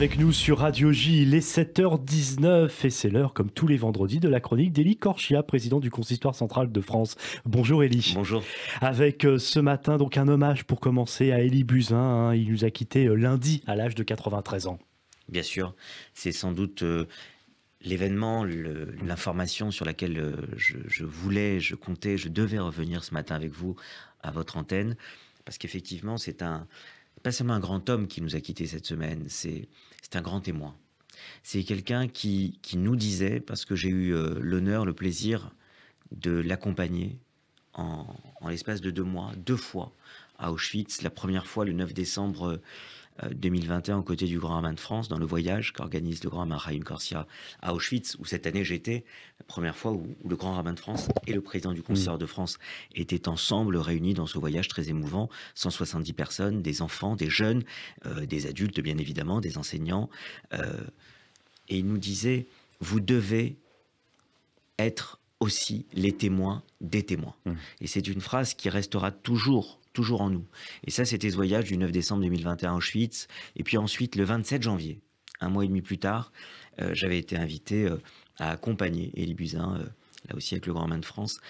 Avec nous sur Radio J, il est 7h19 et c'est l'heure, comme tous les vendredis, de la chronique d'Élie Corchia, président du Consistoire central de France. Bonjour Élie. Bonjour. Avec euh, ce matin, donc un hommage pour commencer à Élie Buzyn. Hein. il nous a quitté euh, lundi à l'âge de 93 ans. Bien sûr, c'est sans doute euh, l'événement, l'information sur laquelle je voulais, je comptais, je devais revenir ce matin avec vous à votre antenne. Parce qu'effectivement, c'est un pas seulement un grand homme qui nous a quittés cette semaine, c'est un grand témoin. C'est quelqu'un qui, nous disait, parce que j'ai eu euh, l'honneur, le plaisir de l'accompagner en, en l'espace de deux mois, deux fois à Auschwitz, la première fois le 9 décembre euh, 2021 euh, aux côtés du Grand Rabbin de France dans le voyage qu'organise le Grand Rabbin Raïm Corsia à Auschwitz, où cette année j'étais, première fois où, le Grand Rabbin de France et le président du Conseil mm. de France étaient ensemble réunis dans ce voyage très émouvant. 170 personnes, des enfants, des jeunes, euh, des adultes bien évidemment, des enseignants. Euh, et il nous disait, vous devez être aussi les témoins des témoins. Mmh. Et c'est une phrase qui restera toujours, toujours en nous. Et ça, c'était ce voyage du 9 décembre 2021 à Auschwitz. Et puis ensuite, le 27 janvier, un mois et demi plus tard, euh, j'avais été invité euh, à accompagner Élie Buzyn, euh, là aussi avec le Grand Main de France,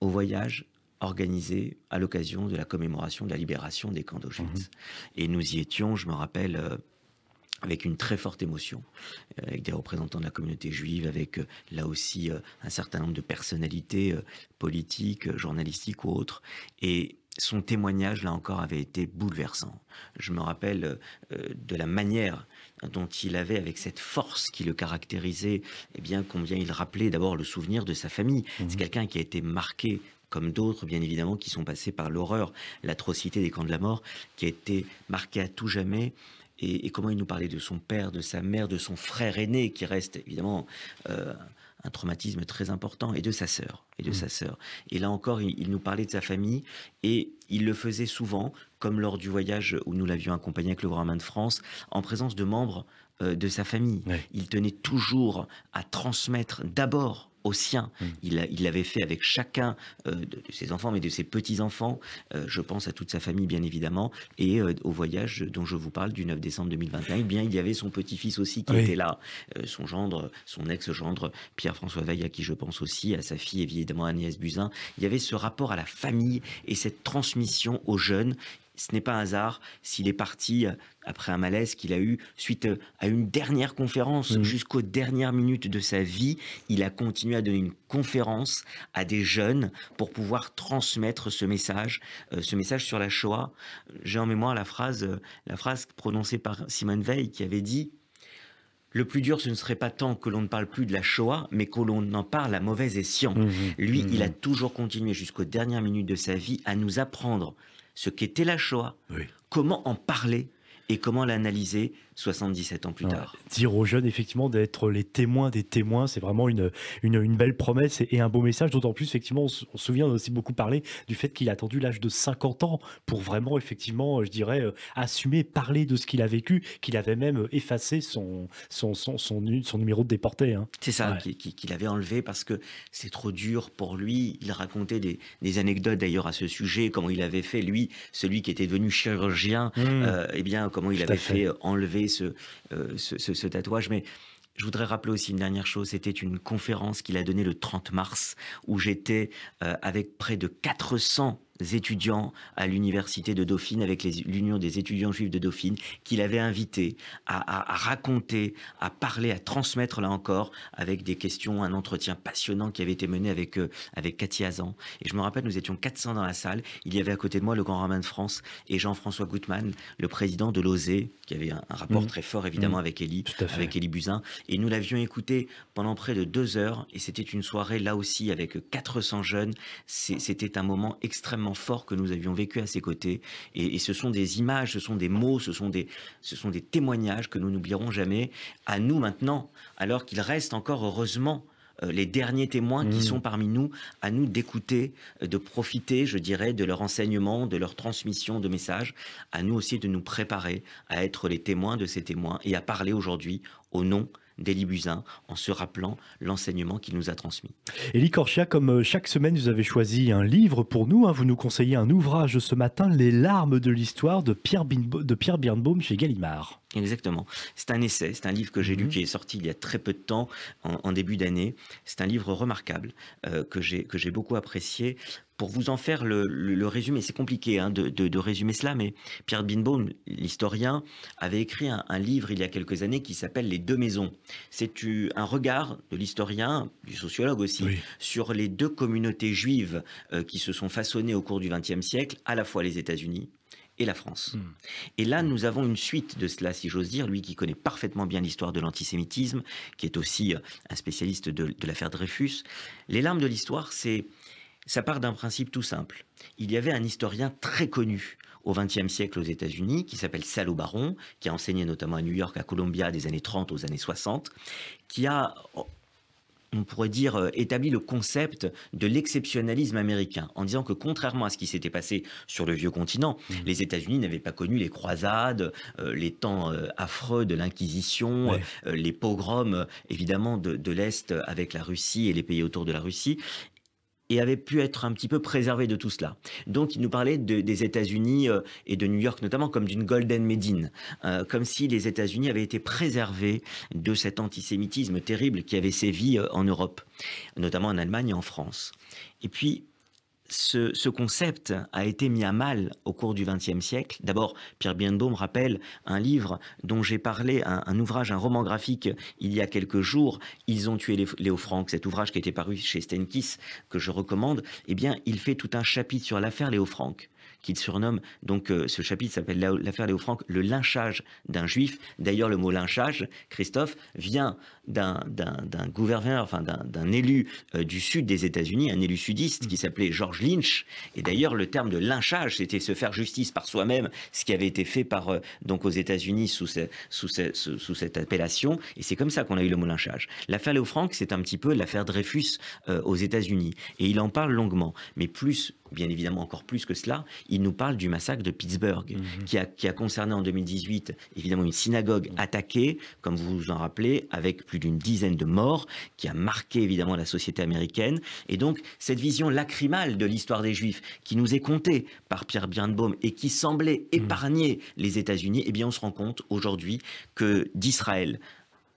au voyage organisé à l'occasion de la commémoration de la libération des camps d'Auschwitz. Mmh. Et nous y étions, je me rappelle, avec une très forte émotion, euh, avec des représentants de la communauté juive, avec euh, là aussi euh, un certain nombre de personnalités politiques, journalistiques ou autres. Et son témoignage, là encore, avait été bouleversant. Je me rappelle de la manière dont il avait, avec cette force qui le caractérisait, eh bien, combien il rappelait d'abord le souvenir de sa famille. Mmh. C'est quelqu'un qui a été marqué comme d'autres, bien évidemment, qui sont passés par l'horreur, l'atrocité des camps de la mort, qui a été marqué à tout jamais et, comment il nous parlait de son père, de sa mère, de son frère aîné, qui reste évidemment euh, un traumatisme très important, et de sa sœur. Et de mm. sa sœur. Et là encore, il, nous parlait de sa famille, et il le faisait souvent, comme lors du voyage où nous l'avions accompagné avec le Grand Main de France, en présence de membres euh, de sa famille. Il tenait toujours à transmettre d'abord au sien. Mmh. Il l'avait fait avec chacun euh, de, ses enfants, mais de ses petits-enfants. Euh, je pense à toute sa famille, bien évidemment, et euh, au voyage dont je vous parle du 9 décembre 2021. Eh bien, il y avait son petit-fils aussi qui était là, son gendre, son ex-gendre, Pierre-François Veil, à qui je pense aussi, à sa fille, évidemment, Agnès Buzyn. Il y avait ce rapport à la famille et cette transmission aux jeunes ce n'est pas un hasard s'il est parti euh, après un malaise qu'il a eu suite euh, à une dernière conférence mm. jusqu'aux dernières minutes de sa vie. Il a continué à donner une conférence à des jeunes pour pouvoir transmettre ce message, euh, ce message sur la Shoah. J'ai en mémoire la phrase, la phrase prononcée par Simone Veil qui avait dit le plus dur, ce ne serait pas tant que l'on ne parle plus de la Shoah, mais que l'on en parle à mauvais escient. Mm-hmm. Lui, il a mm-hmm. toujours continué jusqu'aux dernières minutes de sa vie à nous apprendre ce qu'était la Shoah, comment en parler et comment l'analyser, 77 ans plus tard. Dire aux jeunes, effectivement, d'être les témoins des témoins, c'est vraiment une, une, belle promesse et, un beau message. D'autant plus, effectivement, on, se souvient, aussi beaucoup parler du fait qu'il a attendu l'âge de 50 ans pour vraiment, effectivement, euh, je dirais, euh, assumer, parler de ce qu'il a vécu, qu'il avait même effacé son, son, son, numéro de déporté. Hein. C'est ça, qu'il avait enlevé parce que c'est trop dur pour lui. Il racontait des, anecdotes d'ailleurs à ce sujet, comment il avait fait, lui, celui qui était devenu chirurgien, mmh. euh, eh bien, comment il avait fait enlever euh, ce, tatouage. Mais je voudrais rappeler aussi une dernière chose, c'était une conférence qu'il a donnée le 30 mars où j'étais euh, avec près de 400 étudiants à l'université de Dauphine, avec l'Union des étudiants juifs de Dauphine, qu'il avait invité à, raconter, à parler, à transmettre, là encore, avec des questions, un entretien passionnant qui avait été mené avec, euh, avec Cathy Azan. Et je me rappelle, nous étions 400 dans la salle, il y avait à côté de moi le grand rabbin de France et Jean-François Gutmann, le président de l'OSE, qui avait un, rapport mmh. très fort, évidemment, mmh. avec Elie, avec Élie Buzyn. Et nous l'avions écouté pendant près de deux heures, et c'était une soirée, là aussi, avec 400 jeunes. C'était un moment extrêmement fort que nous avions vécu à ses côtés. Et, ce sont des images, ce sont des mots, ce sont des, ce sont des témoignages que nous n'oublierons jamais à nous maintenant, alors qu'il reste encore heureusement euh, les derniers témoins qui mmh. sont parmi nous, à nous d'écouter, euh, de profiter, je dirais, de leur enseignement, de leur transmission de messages, à nous aussi de nous préparer à être les témoins de ces témoins et à parler aujourd'hui au nom des en se rappelant l'enseignement qu'il nous a transmis. Élie Corchia, comme euh, chaque semaine, vous avez choisi un livre pour nous. Hein. Vous nous conseillez un ouvrage ce matin, Les larmes de l'histoire de Pierre, de Pierre Birnbaum chez Gallimard. Exactement. C'est un essai, c'est un livre que j'ai lu mhm. qui est sorti il y a très peu de temps, en, début d'année. C'est un livre remarquable euh, que j'ai beaucoup apprécié pour vous en faire le, résumé, c'est compliqué hein, de, résumer cela, mais Pierre Binbaum, l'historien, avait écrit un, livre il y a quelques années qui s'appelle Les deux maisons. C'est un regard de l'historien, du sociologue aussi, sur les deux communautés juives euh, qui se sont façonnées au cours du XXe siècle, à la fois les États-Unis et la France. Hmm. Et là, nous avons une suite de cela, si j'ose dire, lui qui connaît parfaitement bien l'histoire de l'antisémitisme, qui est aussi euh, un spécialiste de, de l'affaire Dreyfus. Les larmes de l'histoire, c'est ça part d'un principe tout simple. Il y avait un historien très connu au XXe siècle aux États-Unis, qui s'appelle Salo Baron, qui a enseigné notamment à New York, à Columbia, des années 30 aux années 60, qui a, on pourrait dire, euh, établi le concept de l'exceptionnalisme américain, en disant que contrairement à ce qui s'était passé sur le vieux continent, mmh. les États-Unis n'avaient pas connu les croisades, euh, les temps euh, affreux de l'Inquisition, les pogroms, évidemment, de, de l'Est avec la Russie et les pays autour de la Russie, et avait pu être un petit peu préservé de tout cela. Donc il nous parlait des États-Unis euh, et de New York notamment comme d'une golden Medine, euh, comme si les États-Unis avaient été préservés de cet antisémitisme terrible qui avait sévi euh, en Europe, notamment en Allemagne et en France. Et puis ce, concept a été mis à mal au cours du XXe siècle. D'abord, Pierre Bienbaum rappelle un livre dont j'ai parlé, un, ouvrage, un roman graphique, il y a quelques jours, Ils ont tué Léo Franck, cet ouvrage qui était paru chez Stenkiss que je recommande, eh bien, il fait tout un chapitre sur l'affaire Léo Franck qu'il surnomme, donc euh, ce chapitre s'appelle l'affaire Léo Franck, le lynchage d'un juif. D'ailleurs, le mot lynchage, Christophe, vient d'un gouverneur, enfin d'un élu euh, du sud des États-Unis, un élu sudiste qui s'appelait George Lynch. Et d'ailleurs, le terme de lynchage, c'était se faire justice par soi-même, ce qui avait été fait par, euh, donc aux États-Unis sous, sous, cette appellation. Et c'est comme ça qu'on a eu le mot lynchage. L'affaire Léo Franck, c'est un petit peu l'affaire Dreyfus aux États-Unis. Et il en parle longuement, mais plus bien évidemment encore plus que cela, il nous parle du massacre de Pittsburgh, mhm. qui, a, concerné en 2018, évidemment, une synagogue mhm. attaquée, comme vous vous en rappelez, avec plus d'une dizaine de morts, qui a marqué évidemment la société américaine. Et donc, cette vision lacrymale de l'histoire des Juifs, qui nous est contée par Pierre Birnbaum et qui semblait mhm. épargner les États-Unis, eh bien, on se rend compte aujourd'hui que d'Israël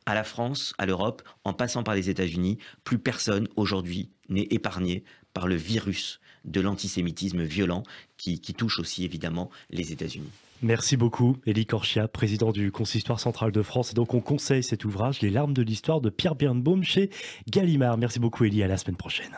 à la France, à l'Europe, en passant par les États-Unis, plus personne aujourd'hui n'est épargné par le virus de l'antisémitisme violent qui, touche aussi évidemment les États-Unis. Merci beaucoup, Élie Corchia, président du Consistoire central de France. Et donc, on conseille cet ouvrage, Les larmes de l'histoire de Pierre Birnbaum chez Gallimard. Merci beaucoup, Élie. À la semaine prochaine.